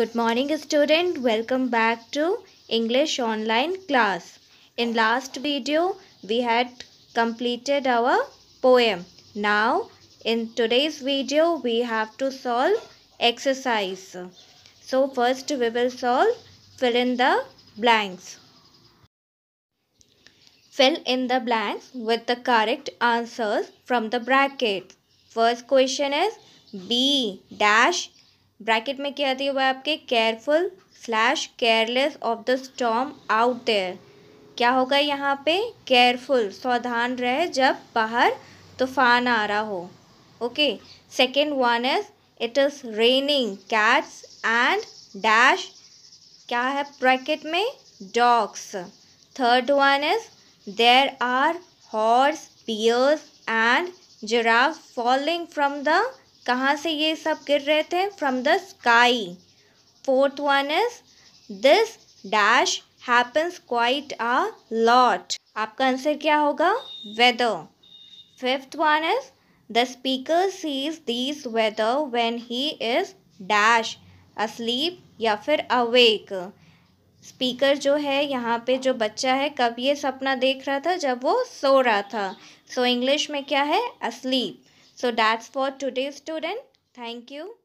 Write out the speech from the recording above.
Good morning student. Welcome back to English online class. In last video we had completed our poem. Now in today's video we have to solve exercise. So first we will solve fill in the blanks. Fill in the blanks with the correct answers from the brackets. First question is B dash bracket में क्या आती है वह आपके careful slash careless of the storm out there क्या होगा यहाँ पे केयरफुल सावधान रहे जब बाहर तूफान आ रहा हो okay second one is it is raining cats and dash क्या है ब्रैकेट में dogs third one is there are horse pears and giraffe following from the कहाँ से ये सब गिर रहे थे from the sky fourth one is this dash happens quite a lot आपका आंसर क्या होगा weather fifth one is the speaker sees this weather when he is dash asleep या फिर अवेक स्पीकर जो है यहाँ पे जो बच्चा है कब ये सपना देख रहा था जब वो सो रहा था सो so, इंग्लिश में क्या है asleep So that's for today student. Thank you.